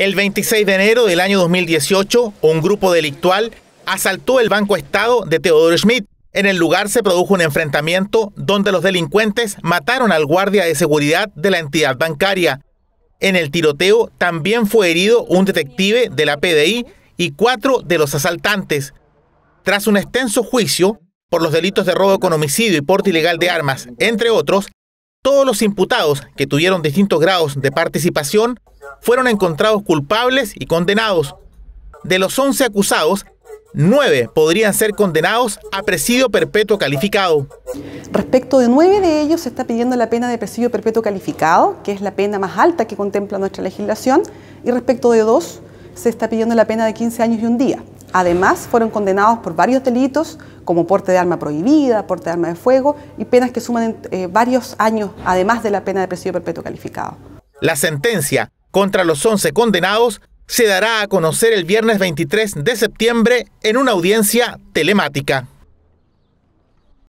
El 26 de enero del año 2018, un grupo delictual asaltó el Banco Estado de Teodoro Schmidt. En el lugar se produjo un enfrentamiento donde los delincuentes mataron al guardia de seguridad de la entidad bancaria. En el tiroteo también fue herido un detective de la PDI y cuatro de los asaltantes. Tras un extenso juicio por los delitos de robo con homicidio y porte ilegal de armas, entre otros, todos los imputados que tuvieron distintos grados de participación fueron encontrados culpables y condenados. De los 11 acusados, 9 podrían ser condenados a presidio perpetuo calificado. Respecto de 9 de ellos, se está pidiendo la pena de presidio perpetuo calificado, que es la pena más alta que contempla nuestra legislación, y respecto de 2, se está pidiendo la pena de 15 años y un día. Además, fueron condenados por varios delitos, como porte de arma prohibida, porte de arma de fuego, y penas que suman eh, varios años, además de la pena de presidio perpetuo calificado. La sentencia contra los 11 condenados se dará a conocer el viernes 23 de septiembre en una audiencia telemática.